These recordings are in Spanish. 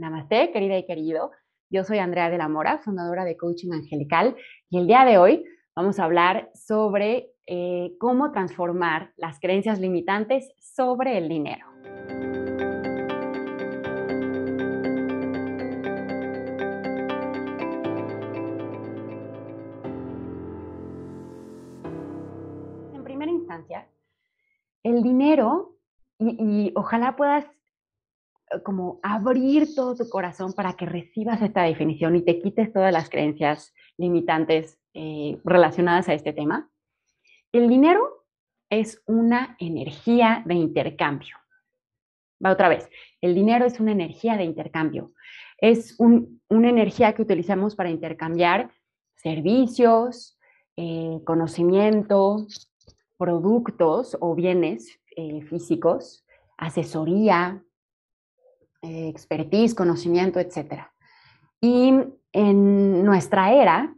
Namaste, querida y querido. Yo soy Andrea de la Mora, fundadora de Coaching Angelical, y el día de hoy vamos a hablar sobre eh, cómo transformar las creencias limitantes sobre el dinero. En primera instancia, el dinero, y ojalá puedas como abrir todo tu corazón para que recibas esta definición y te quites todas las creencias limitantes eh, relacionadas a este tema. El dinero es una energía de intercambio. Va otra vez, el dinero es una energía de intercambio. Es una energía que utilizamos para intercambiar servicios, eh, conocimiento, productos o bienes eh, físicos, asesoría, eh, expertise, conocimiento, etc. Y en nuestra era,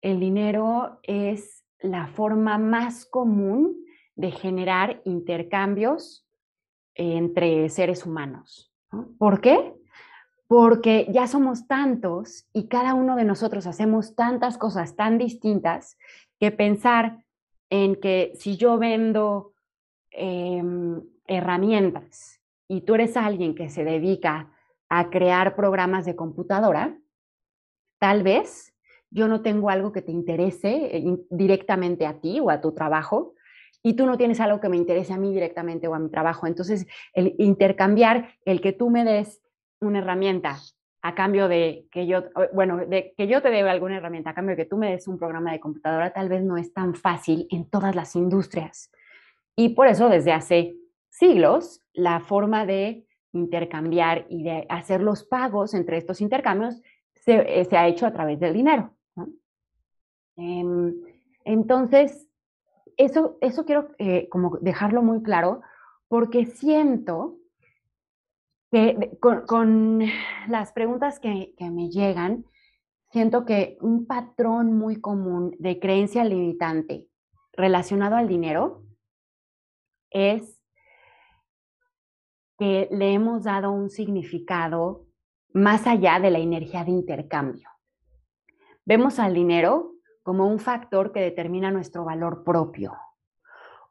el dinero es la forma más común de generar intercambios eh, entre seres humanos. ¿Por qué? Porque ya somos tantos y cada uno de nosotros hacemos tantas cosas tan distintas que pensar en que si yo vendo em, herramientas y tú eres alguien que se dedica a crear programas de computadora, tal vez yo no tengo algo que te interese eh, directamente a ti o a tu trabajo, y tú no tienes algo que me interese a mí directamente o a mi trabajo. Entonces, el intercambiar, el que tú me des una herramienta a cambio de que yo, bueno, de que yo te dé alguna herramienta, a cambio de que tú me des un programa de computadora, tal vez no es tan fácil en todas las industrias. Y por eso desde hace siglos la forma de intercambiar y de hacer los pagos entre estos intercambios se, eh, ha hecho a través del dinero. Em, entonces, eso, eso quiero eh, como dejarlo muy claro porque siento que con, las preguntas que, que me llegan, siento que un patrón muy común de creencia limitante relacionado al dinero es le hemos dado un significado más allá de la energía de intercambio. Vemos al dinero como un factor que determina nuestro valor propio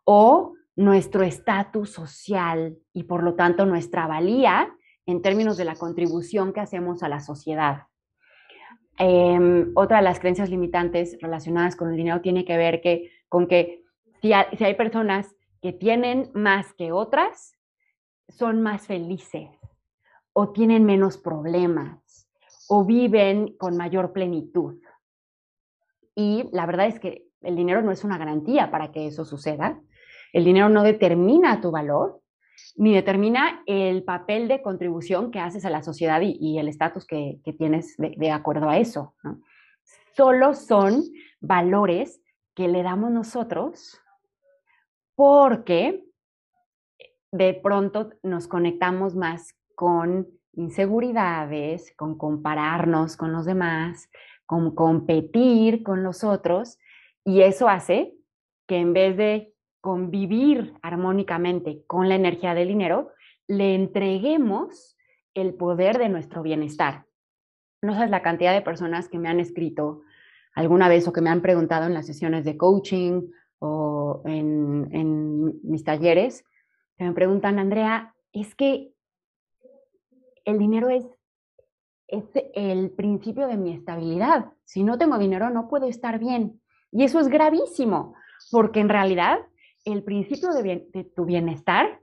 o nuestro estatus social y por lo tanto nuestra valía en términos de la contribución que hacemos a la sociedad. Em, otra de las creencias limitantes relacionadas con el dinero tiene que ver que, con que si hay personas que tienen más que otras, son más felices o tienen menos problemas o viven con mayor plenitud. Y la verdad es que el dinero no es una garantía para que eso suceda. El dinero no determina tu valor, ni determina el papel de contribución que haces a la sociedad y, el estatus que, tienes de, acuerdo a eso. Solo son valores que le damos nosotros porque de pronto nos conectamos más con inseguridades, con compararnos con los demás, con competir con los otros, y eso hace que en vez de convivir armónicamente con la energía del dinero, le entreguemos el poder de nuestro bienestar. No sabes la cantidad de personas que me han escrito alguna vez o que me han preguntado en las sesiones de coaching o en, en mis talleres, que me preguntan, Andrea, es que el dinero es, es el principio de mi estabilidad. Si no tengo dinero, no puedo estar bien. Y eso es gravísimo, porque en realidad el principio de, de tu bienestar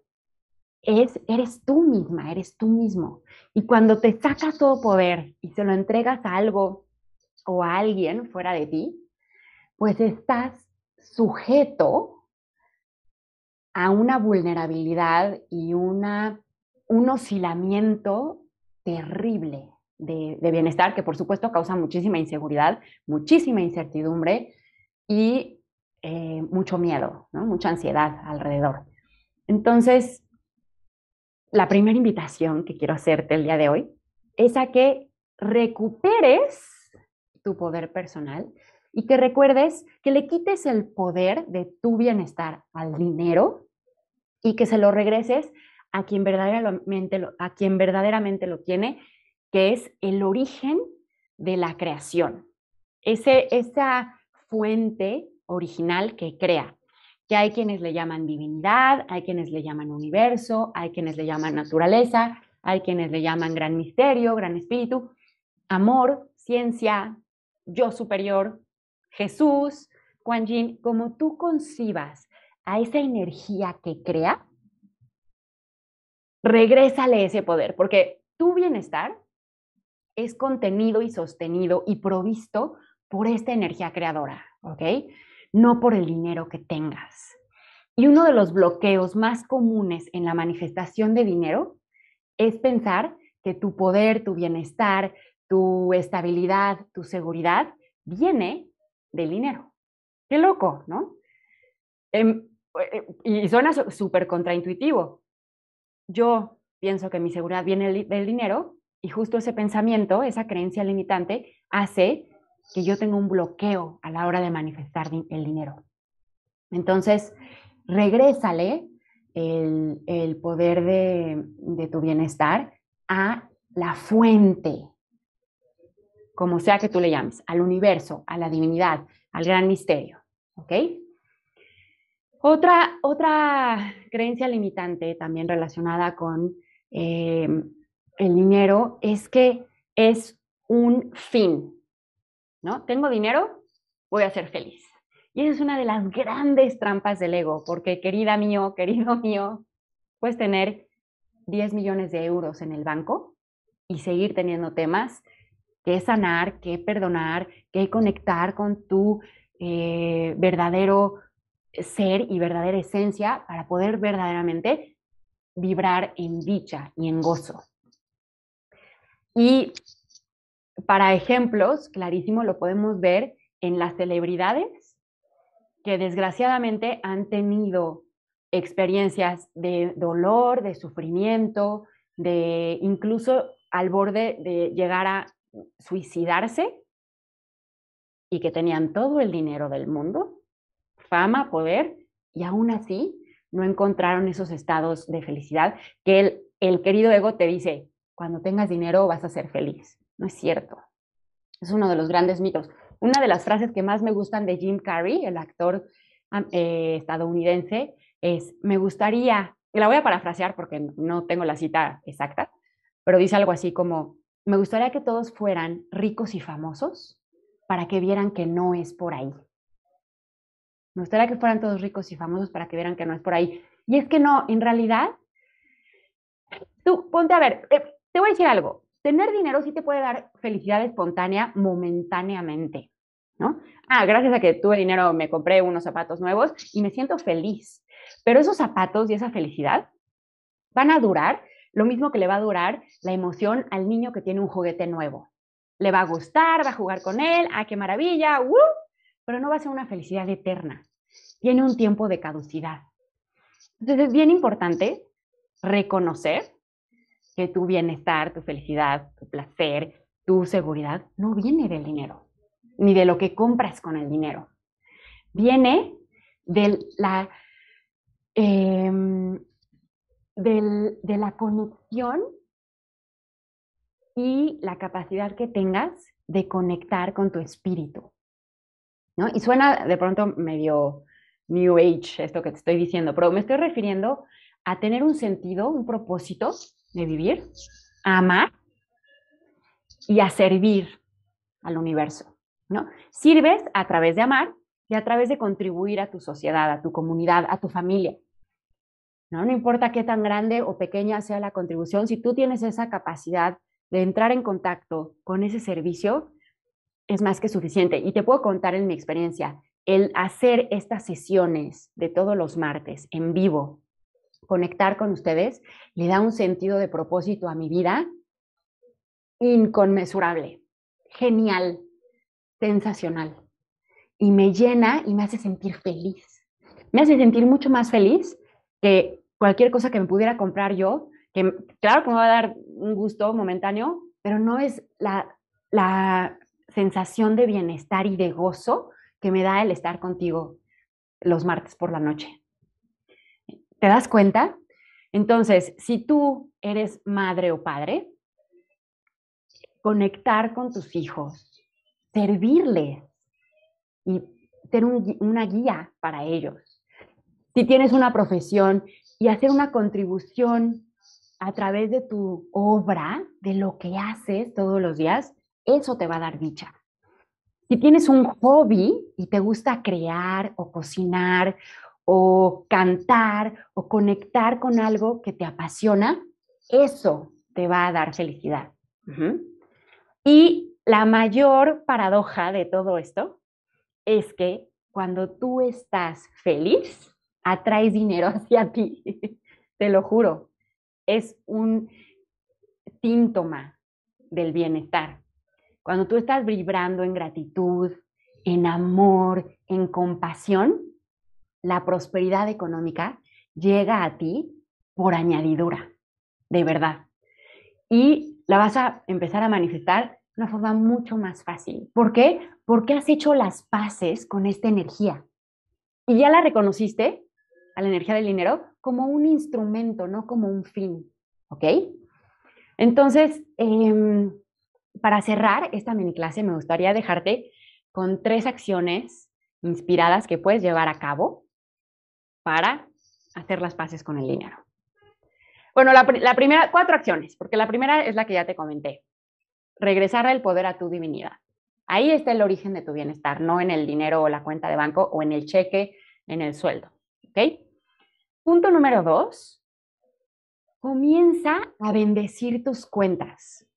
es, eres tú misma, eres tú mismo. Y cuando te sacas todo poder y se lo entregas a algo o a alguien fuera de ti, pues estás sujeto a una vulnerabilidad y una, un oscilamiento terrible de, bienestar que por supuesto causa muchísima inseguridad, muchísima incertidumbre y eh, mucho miedo, mucha ansiedad alrededor. Entonces, la primera invitación que quiero hacerte el día de hoy es a que recuperes tu poder personal y que recuerdes que le quites el poder de tu bienestar al dinero y que se lo regreses a quien verdaderamente lo, a quien verdaderamente lo tiene, que es el origen de la creación. Ese, esa fuente original que crea, que hay quienes le llaman divinidad, hay quienes le llaman universo, hay quienes le llaman naturaleza, hay quienes le llaman gran misterio, gran espíritu, amor, ciencia, yo superior, Jesús, Kuan Jin, como tú concibas a esa energía que crea, regrésale ese poder, porque tu bienestar es contenido y sostenido y provisto por esta energía creadora, ¿ok? No por el dinero que tengas. Y uno de los bloqueos más comunes en la manifestación de dinero es pensar que tu poder, tu bienestar, tu estabilidad, tu seguridad viene del dinero. Qué loco, ¿no? Em, eh, eh, y suena súper contraintuitivo. Yo pienso que mi seguridad viene del dinero y justo ese pensamiento, esa creencia limitante, hace que yo tenga un bloqueo a la hora de manifestar el dinero. Entonces, regrésale el, poder de tu bienestar a la fuente, como sea que tú le llames, al universo, a la divinidad, al gran misterio. ¿Ok? Otra, otra creencia limitante también relacionada con em, el dinero es que es un fin. ¿No? Tengo dinero, voy a ser feliz. Y esa es una de las grandes trampas del ego, porque querida mío, querido mío, puedes tener 10 millones de euros en el banco y seguir teniendo temas qué sanar, qué perdonar, qué conectar con tu eh, verdadero ser y verdadera esencia para poder verdaderamente vibrar en dicha y en gozo. Y para ejemplos, clarísimo, lo podemos ver en las celebridades que desgraciadamente han tenido experiencias de dolor, de sufrimiento, de incluso al borde de llegar a suicidarse y que tenían todo el dinero del mundo, fama, poder, y aún así no encontraron esos estados de felicidad que el, el querido ego te dice, cuando tengas dinero vas a ser feliz. No es cierto. Es uno de los grandes mitos. Una de las frases que más me gustan de Jim Carrey, el actor eh, estadounidense, es, me gustaría, y la voy a parafrasear porque no tengo la cita exacta, pero dice algo así como, me gustaría que todos fueran ricos y famosos para que vieran que no es por ahí. Me gustaría que fueran todos ricos y famosos para que vieran que no es por ahí. Y es que no, en realidad, tú ponte a ver, eh, te voy a decir algo, tener dinero sí te puede dar felicidad espontánea momentáneamente, ¿no? Ah, gracias a que tuve dinero me compré unos zapatos nuevos y me siento feliz. Pero esos zapatos y esa felicidad van a durar lo mismo que le va a durar la emoción al niño que tiene un juguete nuevo. Le va a gustar, va a jugar con él, ¡ah, qué maravilla! ¡uh! Pero no va a ser una felicidad eterna. Tiene un tiempo de caducidad. Entonces es bien importante reconocer que tu bienestar, tu felicidad, tu placer, tu seguridad no viene del dinero, ni de lo que compras con el dinero. Viene de la em, de la conexión y la capacidad que tengas de conectar con tu espíritu. ¿no? Y suena de pronto medio New Age esto que te estoy diciendo, pero me estoy refiriendo a tener un sentido, un propósito de vivir, a amar y a servir al universo. ¿no? Sirves a través de amar y a través de contribuir a tu sociedad, a tu comunidad, a tu familia. ¿no? importa qué tan grande o pequeña sea la contribución, si tú tienes esa capacidad de entrar en contacto con ese servicio, es más que suficiente. Y te puedo contar en mi experiencia, el hacer estas sesiones de todos los martes en vivo, conectar con ustedes, le da un sentido de propósito a mi vida inconmensurable, genial, sensacional. Y me llena y me hace sentir feliz. Me hace sentir mucho más feliz que cualquier cosa que me pudiera comprar yo, que claro que me va a dar un gusto momentáneo, pero no es la, sensación de bienestar y de gozo que me da el estar contigo los martes por la noche. ¿Te das cuenta? Entonces, si tú eres madre o padre, conectar con tus hijos, servirles y tener una guía para ellos. Si tienes una profesión y hacer una contribución a través de tu obra, de lo que haces todos los días, eso te va a dar dicha. Si tienes un hobby y te gusta crear o cocinar o cantar o conectar con algo que te apasiona, eso te va a dar felicidad. Y la mayor paradoja de todo esto es que cuando tú estás feliz, atraes dinero hacia ti, te lo juro. Es un síntoma del bienestar. Cuando tú estás vibrando en gratitud, en amor, en compasión, la prosperidad económica llega a ti por añadidura, de verdad. Y la vas a empezar a manifestar de una forma mucho más fácil. ¿Por qué? Porque has hecho las paces con esta energía y ya la reconociste a la energía del dinero como un instrumento, no como un fin, ¿ok? Entonces, em, para cerrar esta mini clase, me gustaría dejarte con tres acciones inspiradas que puedes llevar a cabo para hacer las paces con el dinero. Bueno, la, la primera, cuatro acciones, porque la primera es la que ya te comenté. Regresar el poder a tu divinidad. Ahí está el origen de tu bienestar, no en el dinero o la cuenta de banco o en el cheque, en el sueldo. ¿Ok? Punto número dos, comienza a bendecir tus cuentas.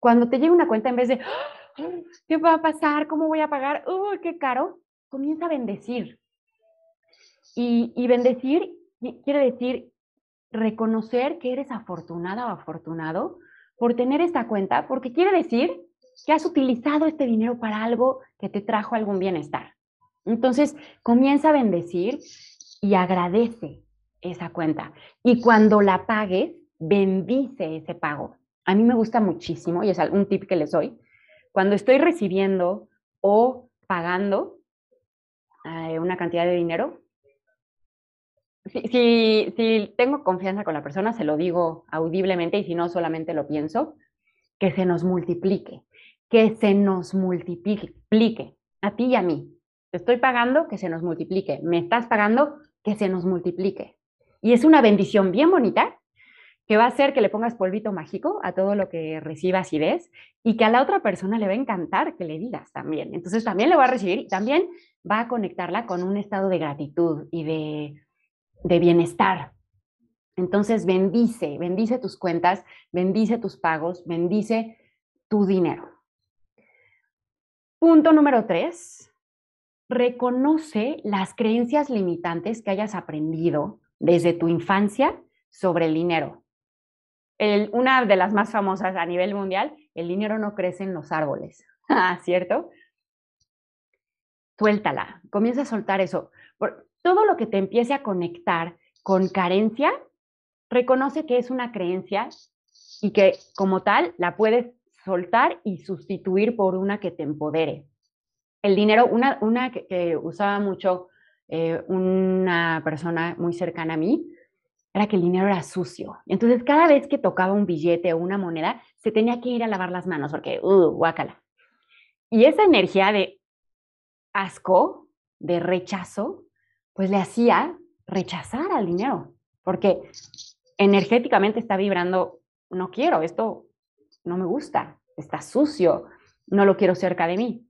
Cuando te llega una cuenta, en vez de, ¡Ah! ¿qué va a pasar? ¿Cómo voy a pagar? ¡Uy, ¡Uh, qué caro! Comienza a bendecir. Y, y bendecir quiere decir reconocer que eres afortunada o afortunado por tener esta cuenta, porque quiere decir que has utilizado este dinero para algo que te trajo algún bienestar. Entonces, comienza a bendecir y agradece, esa cuenta. Y cuando la pagues, bendice ese pago. A mí me gusta muchísimo, y es un tip que les doy, cuando estoy recibiendo o pagando eh, una cantidad de dinero, si, si, si, tengo confianza con la persona, se lo digo audiblemente y si no, solamente lo pienso, que se nos multiplique, que se nos multiplique, a ti y a mí. Te estoy pagando, que se nos multiplique. Me estás pagando, que se nos multiplique y es una bendición bien bonita que va a hacer que le pongas polvito mágico a todo lo que recibas y des y que a la otra persona le va a encantar que le digas también. Entonces también le va a recibir y también va a conectarla con un estado de gratitud y de, de bienestar. Entonces bendice, bendice tus cuentas, bendice tus pagos, bendice tu dinero. Punto número tres, reconoce las creencias limitantes que hayas aprendido desde tu infancia sobre el dinero. El, una de las más famosas a nivel mundial, el dinero no crece en los árboles, ah, ¿cierto? Suéltala, comienza a soltar eso. todo lo que te empiece a conectar con carencia, reconoce que es una creencia y que como tal la puedes soltar y sustituir por una que te empodere. El dinero, una, una que usaba mucho eh, una persona muy cercana a mí era que el dinero era sucio. entonces cada vez que tocaba un billete o una moneda, se tenía que ir a lavar las manos porque, uh, guácala. Y esa energía de asco, de rechazo, pues le hacía rechazar al dinero, porque energéticamente está vibrando, no quiero, esto no me gusta, está sucio, no lo quiero cerca de mí.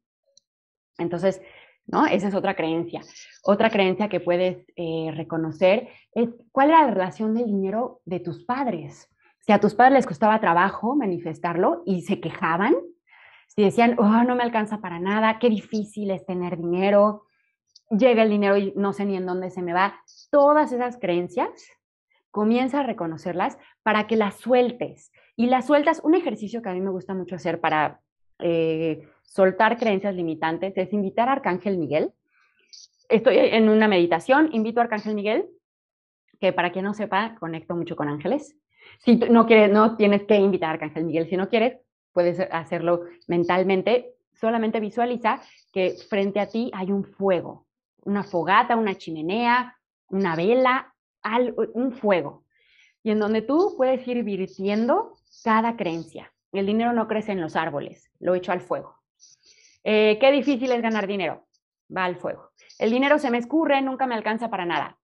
Entonces, ¿no? Esa es otra creencia. Otra creencia que puedes eh, reconocer es cuál era la relación del dinero de tus padres. Si a tus padres les costaba trabajo manifestarlo y se quejaban, si decían, oh, no me alcanza para nada, qué difícil es tener dinero, llega el dinero y no sé ni en dónde se me va, todas esas creencias, comienza a reconocerlas para que las sueltes. Y las sueltas, un ejercicio que a mí me gusta mucho hacer para... Eh, soltar creencias limitantes es invitar a Arcángel Miguel. Estoy en una meditación, invito a Arcángel Miguel, que para quien no sepa, conecto mucho con ángeles. Si no quieres, no tienes que invitar a Arcángel Miguel, si no quieres, puedes hacerlo mentalmente, solamente visualiza que frente a ti hay un fuego, una fogata, una chimenea, una vela, un fuego, y en donde tú puedes ir virtiendo cada creencia. El dinero no crece en los árboles, lo echo al fuego. Eh, qué difícil es ganar dinero. Va al fuego. El dinero se me escurre, nunca me alcanza para nada.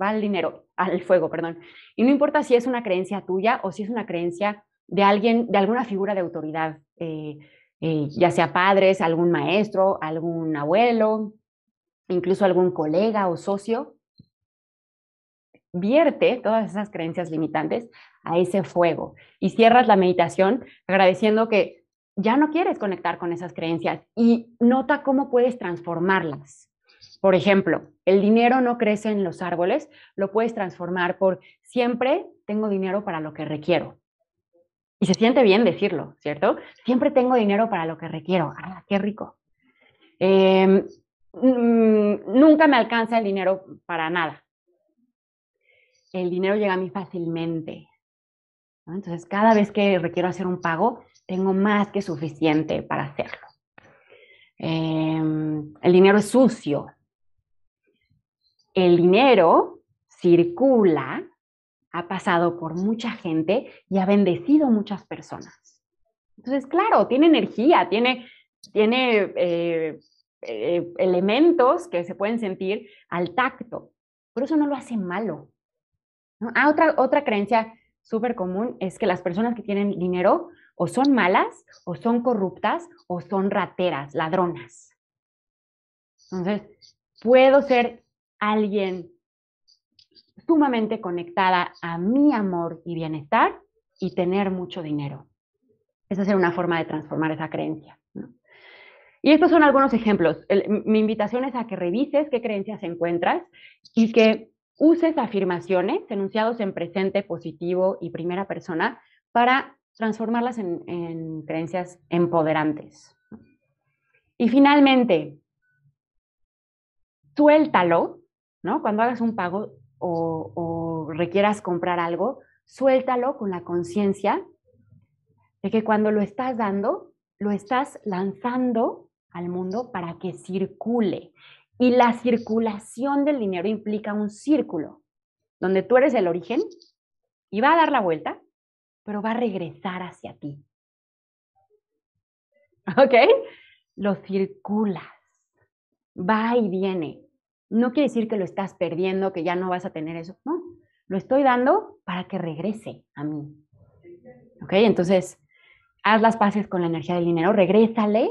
Va al dinero, al fuego, perdón. Y no importa si es una creencia tuya o si es una creencia de alguien, de alguna figura de autoridad, eh, eh, ya sea padres, algún maestro, algún abuelo, incluso algún colega o socio, vierte todas esas creencias limitantes a ese fuego y cierras la meditación agradeciendo que ya no quieres conectar con esas creencias y nota cómo puedes transformarlas. Por ejemplo, el dinero no crece en los árboles, lo puedes transformar por siempre tengo dinero para lo que requiero. Y se siente bien decirlo, ¿cierto? Siempre tengo dinero para lo que requiero. ¡Ah, qué rico! Em, mm, nunca me alcanza el dinero para nada. El dinero llega a mí fácilmente. Entonces, cada vez que requiero hacer un pago, tengo más que suficiente para hacerlo. Em, el dinero es sucio. El dinero circula, ha pasado por mucha gente y ha bendecido muchas personas. Entonces, claro, tiene energía, tiene, tiene eh, eh, elementos que se pueden sentir al tacto, por eso no lo hace malo. ¿no? Ah, otra, otra creencia súper común es que las personas que tienen dinero o son malas, o son corruptas, o son rateras, ladronas. Entonces, puedo ser alguien sumamente conectada a mi amor y bienestar y tener mucho dinero. Esa sería una forma de transformar esa creencia. Y estos son algunos ejemplos. mi invitación es a que revises qué creencias encuentras y que uses afirmaciones, enunciados en presente, positivo y primera persona, para transformarlas en, creencias empoderantes. Y finalmente, suéltalo, ¿no? Cuando hagas un pago o requieras comprar algo, suéltalo con la conciencia de que cuando lo estás dando, lo estás lanzando al mundo para que circule. Y la circulación del dinero implica un círculo, donde tú eres el origen y va a dar la vuelta, pero va a regresar hacia ti. ¿Ok? Lo circulas, va y viene. No quiere decir que lo estás perdiendo, que ya no vas a tener eso. No, lo estoy dando para que regrese a mí. ¿Ok? Entonces, haz las paces con la energía del dinero, regrésale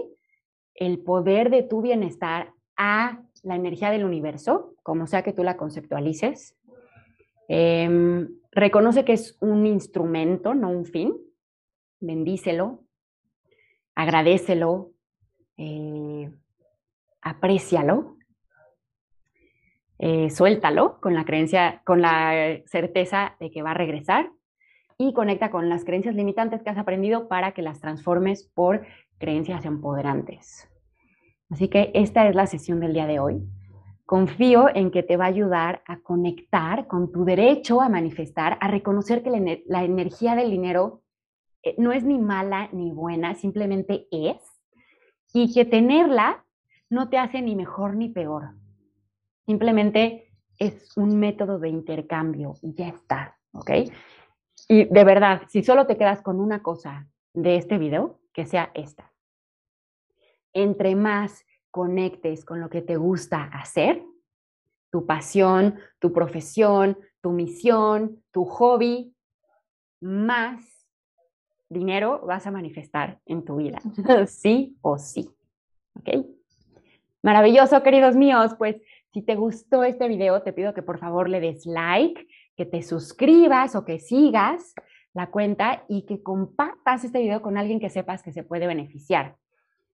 el poder de tu bienestar a la energía del universo, como sea que tú la conceptualices. Em, reconoce que es un instrumento, no un fin. Bendícelo, agradecelo, aprecialo, eh, aprécialo, eh, suéltalo con la creencia, con la certeza de que va a regresar y conecta con las creencias limitantes que has aprendido para que las transformes por creencias empoderantes. Así que esta es la sesión del día de hoy. Confío en que te va a ayudar a conectar con tu derecho a manifestar, a reconocer que la, energía del dinero eh, no es ni mala ni buena, simplemente es, y que tenerla no te hace ni mejor ni peor. Simplemente es un método de intercambio y ya está, ¿ok? Y de verdad, si solo te quedas con una cosa de este video, que sea esta entre más conectes con lo que te gusta hacer, tu pasión, tu profesión, tu misión, tu hobby, más dinero vas a manifestar en tu vida, sí o sí. ¿Ok? Maravilloso, queridos míos. Pues si te gustó este video, te pido que por favor le des like, que te suscribas o que sigas la cuenta y que compartas este video con alguien que sepas que se puede beneficiar.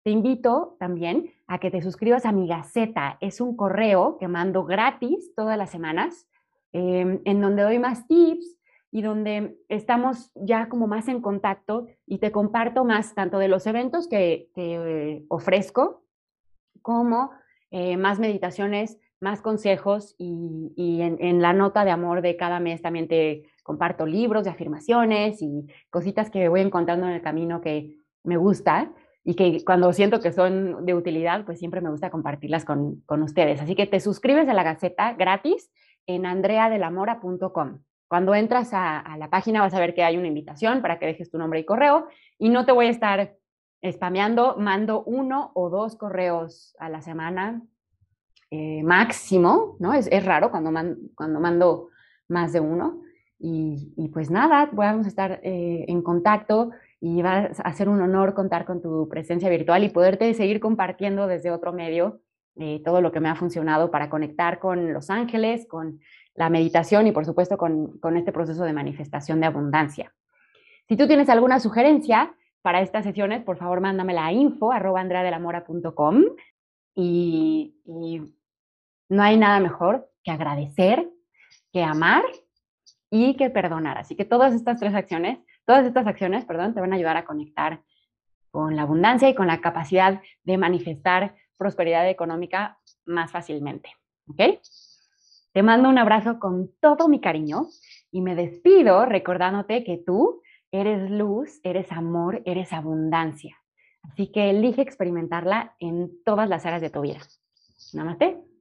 Te invito también a que te suscribas a mi Gaceta. Es un correo que mando gratis todas las semanas, em, en donde doy más tips y donde estamos ya como más en contacto y te comparto más tanto de los eventos que, te eh, ofrezco como eh, más meditaciones, más consejos y, en, la nota de amor de cada mes también te comparto libros de afirmaciones y cositas que voy encontrando en el camino que me gusta y que cuando siento que son de utilidad, pues siempre me gusta compartirlas con, con ustedes. Así que te suscribes a la Gaceta gratis en andreadelamora.com. Cuando entras a, la página vas a ver que hay una invitación para que dejes tu nombre y correo y no te voy a estar spameando, mando uno o dos correos a la semana eh, máximo, ¿no? Es, raro cuando, cuando mando más de uno. Y, pues nada, vamos a estar eh, en contacto y va a ser un honor contar con tu presencia virtual y poderte seguir compartiendo desde otro medio eh, todo lo que me ha funcionado para conectar con los ángeles, con la meditación y por supuesto con, este proceso de manifestación de abundancia. Si tú tienes alguna sugerencia para estas sesiones, por favor mándamela a info y, y no hay nada mejor que agradecer, que amar y que perdonar. Así que todas estas tres acciones Todas estas acciones, perdón, te van a ayudar a conectar con la abundancia y con la capacidad de manifestar prosperidad económica más fácilmente. ¿Ok? Te mando un abrazo con todo mi cariño y me despido recordándote que tú eres luz, eres amor, eres abundancia. Así que elige experimentarla en todas las áreas de tu vida. Namaste.